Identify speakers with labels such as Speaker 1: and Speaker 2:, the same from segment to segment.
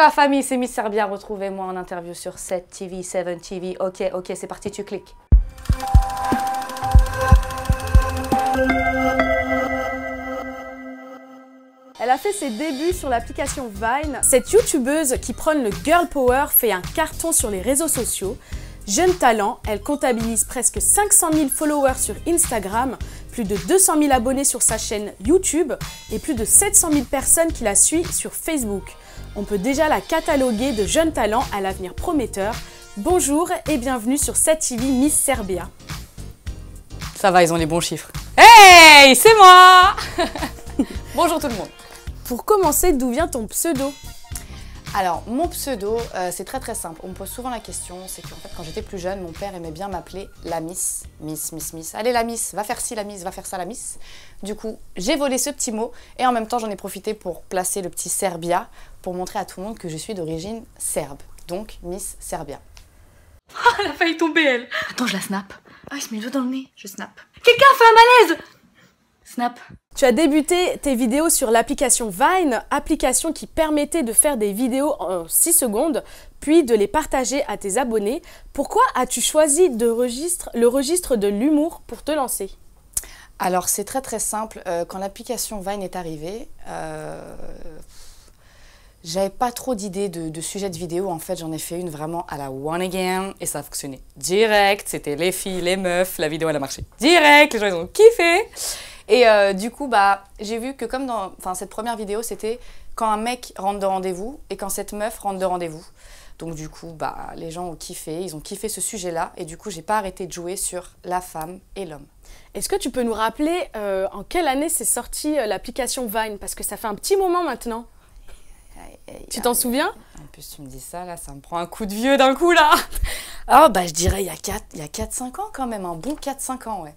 Speaker 1: la famille, c'est Miss Serbia. Retrouvez-moi en interview sur 7 TV, 7 TV. Ok, ok, c'est parti, tu cliques. Elle a fait ses débuts sur l'application Vine.
Speaker 2: Cette youtubeuse qui prône le girl power fait un carton sur les réseaux sociaux. Jeune talent, elle comptabilise presque 500 000 followers sur Instagram, plus de 200 000 abonnés sur sa chaîne YouTube et plus de 700 000 personnes qui la suivent sur Facebook on peut déjà la cataloguer de jeunes talents à l'avenir prometteur. Bonjour et bienvenue sur Sativi Miss Serbia.
Speaker 1: Ça va, ils ont les bons chiffres.
Speaker 2: Hey,
Speaker 1: c'est moi Bonjour tout le monde. Pour commencer, d'où vient ton pseudo alors, mon pseudo, euh, c'est très très simple. On me pose souvent la question, c'est qu'en fait, quand j'étais plus jeune, mon père aimait bien m'appeler la Miss. Miss, Miss, Miss. Allez, la Miss, va faire ci, la Miss, va faire ça, la Miss. Du coup, j'ai volé ce petit mot et en même temps, j'en ai profité pour placer le petit Serbia pour montrer à tout le monde que je suis d'origine serbe. Donc, Miss Serbia. Ah, elle a failli tomber, elle Attends, je la snap. Ah, il se met le doigt dans le nez. Je snap. Quelqu'un fait un malaise
Speaker 2: Snap. Tu as débuté tes vidéos sur l'application Vine, application qui permettait de faire des vidéos en 6 secondes, puis de les partager à tes abonnés. Pourquoi as-tu
Speaker 1: choisi de registre, le registre de l'humour pour te lancer Alors c'est très très simple. Euh, quand l'application Vine est arrivée, euh, j'avais pas trop d'idées de, sujets de vidéo. En fait, j'en ai fait une vraiment à la one again et ça a fonctionné direct. C'était les filles, les meufs, la vidéo elle a marché direct, les gens ils ont kiffé. Et euh, du coup, bah, j'ai vu que comme dans cette première vidéo, c'était quand un mec rentre de rendez-vous et quand cette meuf rentre de rendez-vous. Donc du coup, bah, les gens ont kiffé, ils ont kiffé ce sujet-là, et du coup, j'ai pas arrêté de jouer sur la femme et l'homme. Est-ce que tu peux nous rappeler euh,
Speaker 2: en quelle année s'est sortie euh, l'application Vine Parce que ça fait un petit moment maintenant.
Speaker 1: tu t'en souviens En plus, tu me dis ça, là, ça me prend un coup de vieux d'un coup, là Ah, bah, je dirais il y a 4-5 ans quand même, un bon 4-5 ans, ouais.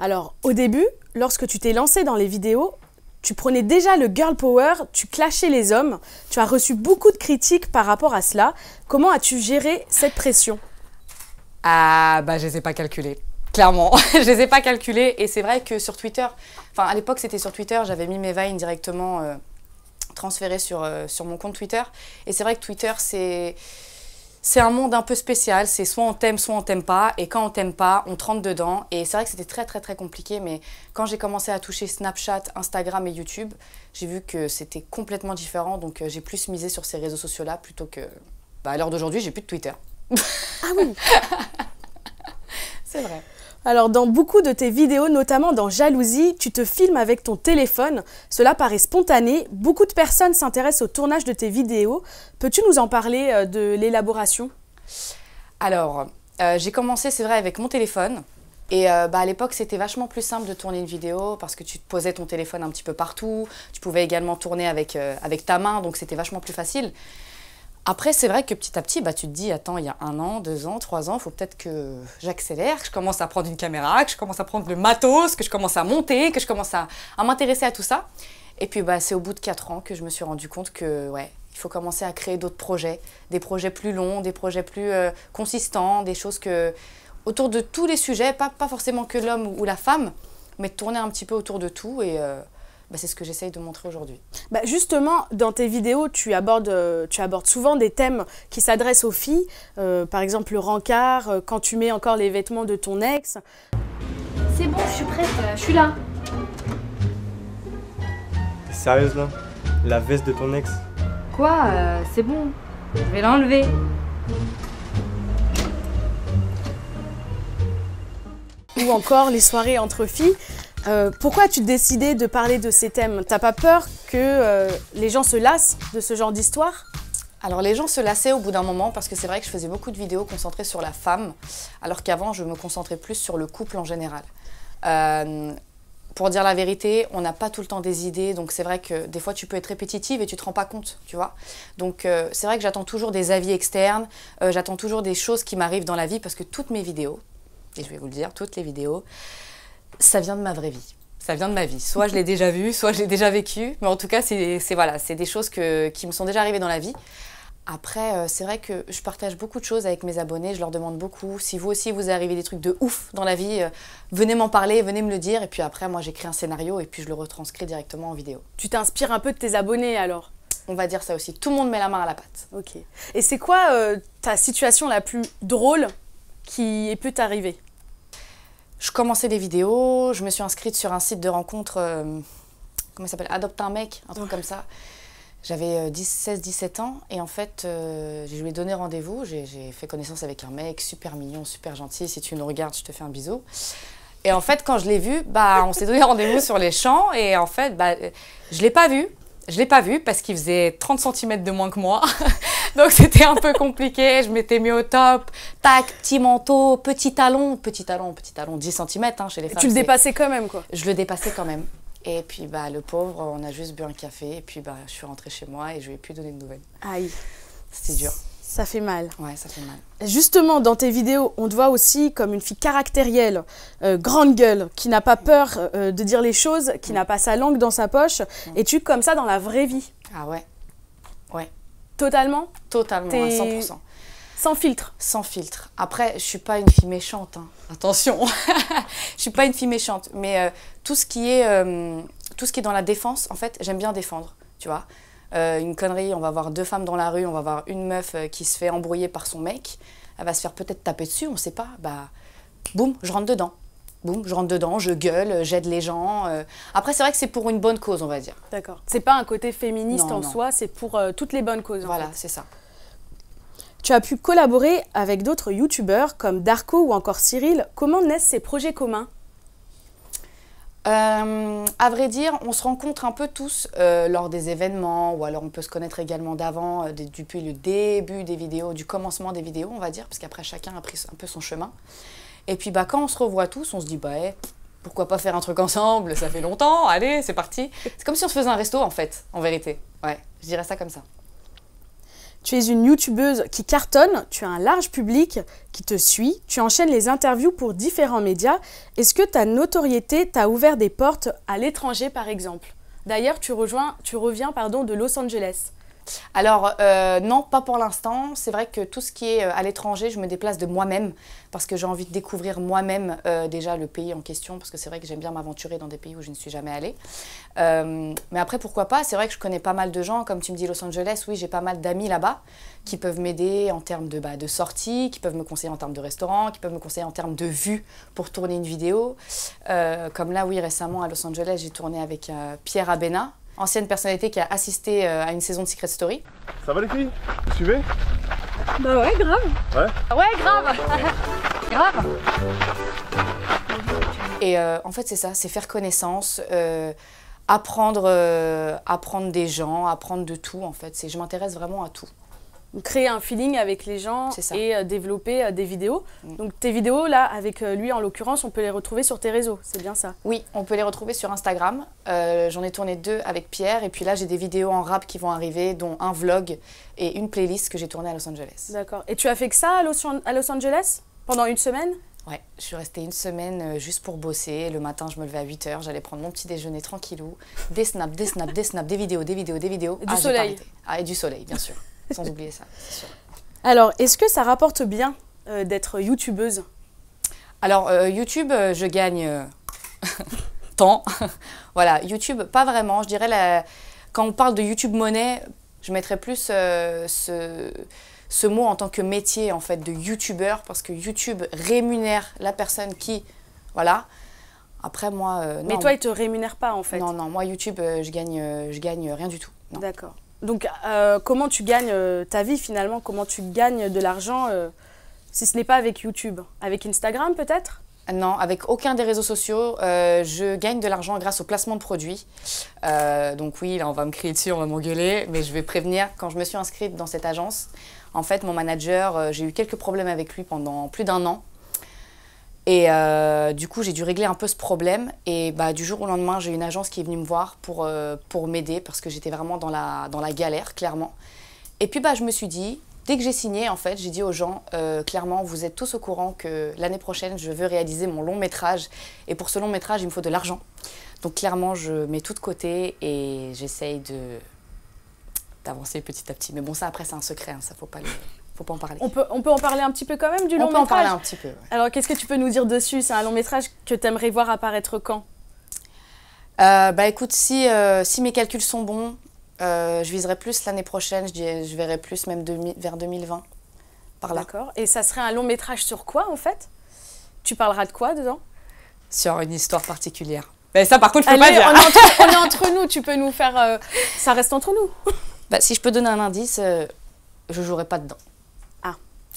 Speaker 1: Alors, au début,
Speaker 2: lorsque tu t'es lancé dans les vidéos, tu prenais déjà le girl power, tu clashais les hommes, tu as reçu beaucoup de critiques par rapport à cela. Comment as-tu géré cette pression
Speaker 1: Ah, bah, je ne les ai pas calculées. Clairement, je les ai pas calculées. Et c'est vrai que sur Twitter, enfin, à l'époque, c'était sur Twitter, j'avais mis mes vines directement euh, transférées sur, euh, sur mon compte Twitter. Et c'est vrai que Twitter, c'est c'est un monde un peu spécial. C'est soit on t'aime, soit on t'aime pas. Et quand on t'aime pas, on rentre dedans. Et c'est vrai que c'était très, très, très compliqué. Mais quand j'ai commencé à toucher Snapchat, Instagram et YouTube, j'ai vu que c'était complètement différent. Donc euh, j'ai plus misé sur ces réseaux sociaux-là plutôt que. Bah, à l'heure d'aujourd'hui, j'ai plus de Twitter. Ah oui C'est vrai. Alors dans beaucoup de tes vidéos, notamment dans
Speaker 2: Jalousie, tu te filmes avec ton téléphone. Cela paraît spontané. Beaucoup de personnes s'intéressent au tournage
Speaker 1: de tes vidéos. Peux-tu nous en parler euh, de l'élaboration Alors, euh, j'ai commencé, c'est vrai, avec mon téléphone. Et euh, bah, à l'époque, c'était vachement plus simple de tourner une vidéo parce que tu te posais ton téléphone un petit peu partout. Tu pouvais également tourner avec, avec ta main, donc c'était vachement plus facile. Après, c'est vrai que petit à petit, bah, tu te dis, attends, il y a un an, deux ans, trois ans, il faut peut-être que j'accélère, que je commence à prendre une caméra, que je commence à prendre le matos, que je commence à monter, que je commence à, m'intéresser à tout ça. Et puis, bah, c'est au bout de quatre ans que je me suis rendu compte que, ouais, il faut commencer à créer d'autres projets, des projets plus longs, des projets plus euh, consistants, des choses que autour de tous les sujets, pas, pas forcément que l'homme ou la femme, mais tourner un petit peu autour de tout et euh, bah, c'est ce que j'essaye de montrer aujourd'hui. Bah, justement, dans tes vidéos,
Speaker 2: tu abordes, euh, tu abordes souvent des thèmes qui s'adressent aux filles, euh, par exemple le rencard, euh, quand tu mets encore les vêtements de ton ex. C'est bon, je suis prête, je suis là. Sérieuse là La veste de ton ex
Speaker 1: Quoi C'est bon, je vais l'enlever.
Speaker 2: Ou encore les soirées entre filles. Euh, pourquoi as-tu décidé de parler de ces thèmes T'as pas peur que euh, les gens se lassent de ce
Speaker 1: genre d'histoire alors les gens se lassaient au bout d'un moment parce que c'est vrai que je faisais beaucoup de vidéos concentrées sur la femme, alors qu'avant je me concentrais plus sur le couple en général. Euh, pour dire la vérité, on n'a pas tout le temps des idées, donc c'est vrai que des fois tu peux être répétitive et tu te rends pas compte, tu vois. Donc c'est vrai que j'attends toujours des avis externes, j'attends toujours des choses qui m'arrivent dans la vie parce que toutes mes vidéos, et je vais vous le dire, toutes les vidéos, ça vient de ma vraie vie. Ça vient de ma vie. Soit je l'ai déjà vu, soit je l'ai déjà vécu. Mais en tout cas, c'est voilà, des choses qui me sont déjà arrivées dans la vie. Après, euh, c'est vrai que je partage beaucoup de choses avec mes abonnés, je leur demande beaucoup. Si vous aussi vous arrivez des trucs de ouf dans la vie, euh, venez m'en parler, venez me le dire. Et puis après, moi j'écris un scénario et puis je le retranscris directement en vidéo. Tu t'inspires
Speaker 2: un peu de tes abonnés
Speaker 1: alors On va dire ça
Speaker 2: aussi. Tout le monde met la main à la pâte. Ok. Et c'est quoi euh, ta situation la plus drôle
Speaker 1: qui ait pu t'arriver je commençais des vidéos, je me suis inscrite sur un site de rencontre, euh, comment il s'appelle Adopte un mec, un truc comme ça. J'avais 16, euh, 17 ans et en fait, euh, je lui ai donné rendez-vous. J'ai fait connaissance avec un mec super mignon, super gentil. Si tu nous regardes, je te fais un bisou. Et en fait, quand je l'ai vu, bah, on s'est donné rendez-vous sur les champs et en fait, bah, je l'ai pas vu. Je l'ai pas vu parce qu'il faisait 30 cm de moins que moi. Donc c'était un peu compliqué, je m'étais mis au top. Tac, petit manteau, petit talon, petit talon, petit talon, 10 cm hein, chez les femmes. tu le dépassais quand même quoi Je le dépassais quand même. Et puis bah le pauvre, on a juste bu un café et puis bah je suis rentrée chez moi et je lui ai plus donné de nouvelles. Aïe. C'était dur. Ça fait mal. Ouais, ça fait mal.
Speaker 2: Justement, dans tes vidéos, on te voit aussi comme une fille caractérielle, euh, grande gueule, qui n'a pas peur euh, de dire les choses, qui mm. n'a pas sa langue dans sa poche. Et mm. Es-tu comme ça dans la vraie vie Ah
Speaker 1: ouais. Ouais. Totalement Totalement, 100%. Sans filtre Sans filtre. Après, je suis pas une fille méchante. Hein. Attention Je suis pas une fille méchante. Mais euh, tout, ce qui est, euh, tout ce qui est dans la défense, en fait, j'aime bien défendre, tu vois. Euh, une connerie, on va voir deux femmes dans la rue, on va voir une meuf qui se fait embrouiller par son mec, elle va se faire peut-être taper dessus, on ne sait pas, bah boum, je rentre dedans. Bon, je rentre dedans, je gueule, j'aide les gens. Euh. Après, c'est vrai que c'est pour une bonne cause, on va dire. D'accord. C'est pas un côté féministe en soi,
Speaker 2: c'est pour euh, toutes les bonnes causes. Voilà, c'est ça. Tu as pu collaborer avec d'autres youtubeurs comme Darko ou encore Cyril. Comment naissent ces projets communs
Speaker 1: euh, à vrai dire, on se rencontre un peu tous lors des événements, ou alors on peut se connaître également d'avant, depuis le début des vidéos, du commencement des vidéos, on va dire, parce qu'après chacun a pris un peu son chemin. Et puis bah, quand on se revoit tous, on se dit bah, eh, pourquoi pas faire un truc ensemble Ça fait longtemps, allez, c'est parti. C'est comme si on se faisait un resto en fait, en vérité. Ouais, je dirais ça comme ça.
Speaker 2: Tu es une youtubeuse qui cartonne, tu as un large public qui te suit, tu enchaînes les interviews pour différents médias. Est-ce que ta notoriété t'a ouvert des portes à l'étranger par exemple D'ailleurs, tu, rejoins, tu reviens pardon, de Los Angeles.
Speaker 1: Alors euh, non, pas pour l'instant. C'est vrai que tout ce qui est euh, à l'étranger, je me déplace de moi-même parce que j'ai envie de découvrir moi-même euh, déjà le pays en question parce que c'est vrai que j'aime bien m'aventurer dans des pays où je ne suis jamais allée. mais après, pourquoi pas C'est vrai que je connais pas mal de gens, comme tu me dis Los Angeles, oui, j'ai pas mal d'amis là-bas qui peuvent m'aider en termes de, bah, de sortie, qui peuvent me conseiller en termes de restaurant, qui peuvent me conseiller en termes de vue pour tourner une vidéo. comme là, oui, récemment à Los Angeles, j'ai tourné avec Pierre Abena, ancienne personnalité qui a assisté euh, à une saison de Secret Story.
Speaker 2: Ça va les filles Vous suivez
Speaker 1: Bah ouais, grave. Ouais Ouais, grave Grave Et euh, en fait, c'est ça, c'est faire connaissance, euh, apprendre, apprendre des gens, apprendre de tout en fait. Je m'intéresse vraiment à tout
Speaker 2: créer un feeling avec les gens et euh, développer euh, des vidéos.
Speaker 1: Mm. Donc tes vidéos, là, avec euh, lui en l'occurrence, on peut les retrouver sur tes réseaux, c'est bien ça Oui, on peut les retrouver sur Instagram. J'en ai tourné deux avec Pierre et puis là, j'ai des vidéos en rap qui vont arriver, dont un vlog et une playlist que j'ai tournée à Los Angeles. D'accord. Et tu as fait que ça à Los, Angeles pendant une semaine Ouais, je suis restée une semaine juste pour bosser. Le matin, je me levais à 8h, j'allais prendre mon petit déjeuner tranquillou. Des snaps, des snaps, des snaps, des vidéos, des vidéos, des vidéos. Ah, du soleil. Ah, et du soleil, bien sûr sans oublier ça, Alors, est-ce que ça rapporte bien euh, d'être youtubeuse Alors, euh, YouTube, euh, je gagne tant. voilà, YouTube, pas vraiment. Je dirais, quand on parle de YouTube monnaie, je mettrais plus ce... ce... mot en tant que métier, en fait, de YouTubeur, parce que YouTube rémunère la personne qui. Voilà. Après, moi. Non, mais toi, il te
Speaker 2: rémunère pas, en fait. Non, non, moi, YouTube,
Speaker 1: je, gagne, je gagne rien du tout. D'accord. Donc, euh,
Speaker 2: comment tu gagnes euh, ta vie finalement Comment tu gagnes de l'argent euh, si ce n'est pas avec
Speaker 1: YouTube Avec Instagram peut-être non, avec aucun des réseaux sociaux, je gagne de l'argent grâce au placement de produits. donc oui, là, on va me crier dessus, on va m'engueuler, mais je vais prévenir, quand je me suis inscrite dans cette agence, en fait, mon manager, j'ai eu quelques problèmes avec lui pendant plus d'un an. Et euh, du coup, j'ai dû régler un peu ce problème. Et bah, du jour au lendemain, j'ai une agence qui est venue me voir pour, euh, pour m'aider parce que j'étais vraiment dans la, dans la galère, clairement. Et puis, bah, je me suis dit, dès que j'ai signé, en fait, j'ai dit aux gens, euh, clairement, vous êtes tous au courant que l'année prochaine, je veux réaliser mon long métrage. Et pour ce long métrage, il me faut de l'argent. Donc, clairement, je mets tout de côté et j'essaye de d'avancer petit à petit. Mais bon, ça, après, c'est un secret, hein, ça faut pas le... dire faut pas en parler.
Speaker 2: On peut, on peut en parler un petit peu quand même du long métrage On peut en parler un petit peu. Alors, qu'est-ce que tu peux nous dire dessus C'est un long métrage que tu aimerais voir apparaître quand
Speaker 1: euh, Bah écoute, si, euh, si mes calculs sont bons, euh, je viserai plus l'année prochaine, je, je, verrai plus même vers 2020, par là.
Speaker 2: D'accord. Et ça serait un long métrage sur quoi en fait Tu parleras de quoi dedans
Speaker 1: Sur une histoire particulière. Mais ça par contre, je peux pas dire. entre,
Speaker 2: on est, entre, nous, tu peux nous faire... ça reste entre nous.
Speaker 1: Bah, si je peux donner un indice, je jouerai pas dedans.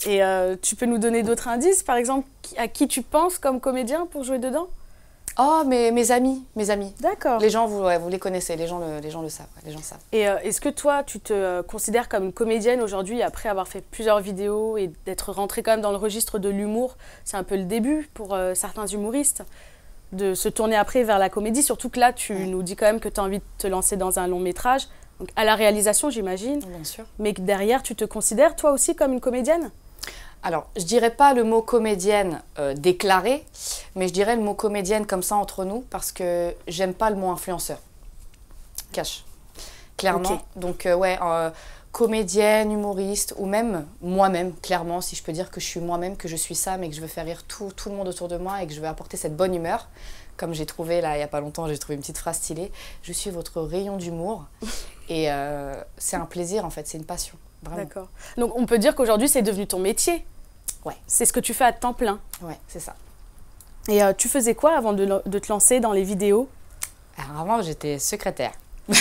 Speaker 2: Et euh, tu peux nous donner d'autres indices, par exemple, à qui tu penses comme comédien pour jouer dedans
Speaker 1: Oh, mes, amis, mes amis. D'accord. Les gens, vous, les connaissez, les gens le, les gens le savent, les gens savent. Et
Speaker 2: euh, est-ce que toi, tu te euh, considères comme une comédienne aujourd'hui, après avoir fait plusieurs vidéos et d'être rentrée quand même dans le registre de l'humour C'est un peu le début pour certains humoristes de se tourner après vers la comédie, surtout que là, tu nous dis quand même que tu as envie de te lancer dans un long métrage, donc à la réalisation, j'imagine. Bien
Speaker 1: sûr. Mais que derrière, tu te considères toi aussi comme une comédienne alors, je dirais pas le mot comédienne euh, déclaré, mais je dirais le mot comédienne comme ça entre nous, parce que j'aime pas le mot influenceur. Cache, Clairement. Donc, euh, ouais, euh, comédienne, humoriste, ou même moi-même, clairement, si je peux dire que je suis moi-même, que je suis ça, mais que je veux faire rire tout, tout le monde autour de moi et que je veux apporter cette bonne humeur. Comme j'ai trouvé, là, il n'y a pas longtemps, j'ai trouvé une petite phrase stylée. Je suis votre rayon d'humour. Et euh, c'est un plaisir, en fait, c'est une passion. D'accord.
Speaker 2: Donc on peut dire qu'aujourd'hui,
Speaker 1: c'est devenu ton métier. C'est ce que tu fais à temps plein. Ouais, c'est ça.
Speaker 2: Et euh, tu faisais quoi avant de, te lancer dans les vidéos
Speaker 1: Alors avant, j'étais secrétaire.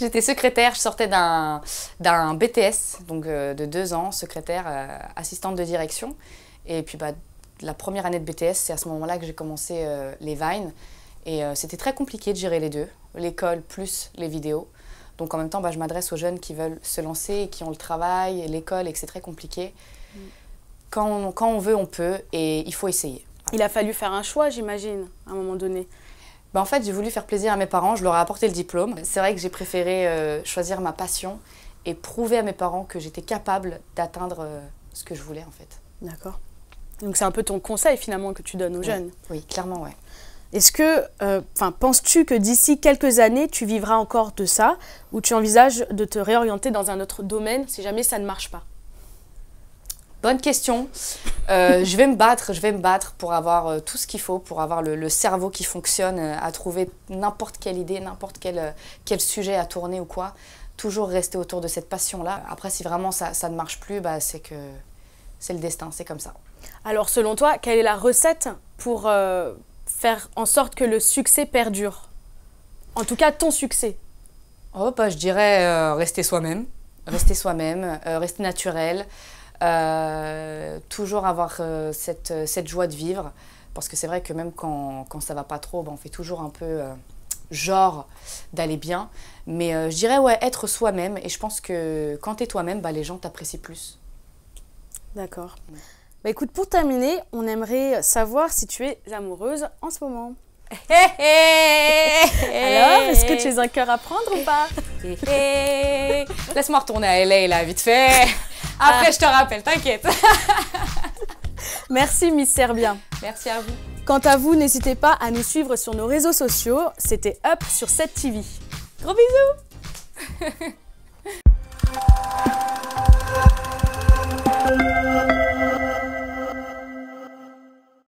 Speaker 1: j'étais secrétaire, je sortais d'un BTS, donc euh, de deux ans, secrétaire, assistante de direction. Et puis bah, la première année de BTS, c'est à ce moment-là que j'ai commencé les Vines. Et c'était très compliqué de gérer les deux, l'école plus les vidéos. Donc en même temps, bah, je m'adresse aux jeunes qui veulent se lancer et qui ont le travail, l'école et que c'est très compliqué. Mm. Quand, on, veut, on peut et il faut essayer. Il a fallu
Speaker 2: faire un choix, j'imagine, à un moment donné.
Speaker 1: Bah, en fait, j'ai voulu faire plaisir à mes parents, je leur ai apporté le diplôme. C'est vrai que j'ai préféré euh, choisir ma passion et prouver à mes parents que j'étais capable d'atteindre euh, ce que je voulais en fait.
Speaker 2: D'accord. Donc c'est un peu ton conseil finalement que tu donnes aux jeunes. Oui, clairement, ouais. Est-ce que, euh, enfin, penses-tu que d'ici quelques années, tu vivras encore de ça ou tu envisages de te réorienter dans un autre domaine si jamais ça ne marche pas
Speaker 1: Bonne question. Euh, je vais me battre, je vais me battre pour avoir euh, tout ce qu'il faut, pour avoir le, cerveau qui fonctionne, à trouver n'importe quelle idée, n'importe quel, sujet à tourner ou quoi. Toujours rester autour de cette passion-là. Après, si vraiment ça, ne marche plus, bah, c'est que c'est le destin, c'est comme ça.
Speaker 2: Alors, selon toi, quelle est la recette pour, faire en sorte que le succès
Speaker 1: perdure En tout cas, ton succès Oh, je dirais euh, rester soi-même. Rester soi-même, euh, rester naturel. Euh, toujours avoir cette, joie de vivre. Parce que c'est vrai que même quand, quand ça va pas trop, ben, on fait toujours un peu genre d'aller bien. Mais je dirais, ouais, être soi-même. Et je pense que quand tu es toi-même, ben, les gens t'apprécient plus. D'accord. Bah écoute,
Speaker 2: pour terminer, on aimerait savoir si tu es amoureuse en ce moment. Alors, est-ce que tu es
Speaker 1: un cœur à prendre ou pas Laisse-moi retourner à LA là, vite fait. Après, ah. je te rappelle, t'inquiète.
Speaker 2: Merci, Miss Serbien. Merci à vous. Quant à vous, n'hésitez pas à nous suivre sur nos réseaux sociaux. C'était Up sur 7TV.
Speaker 1: Gros bisous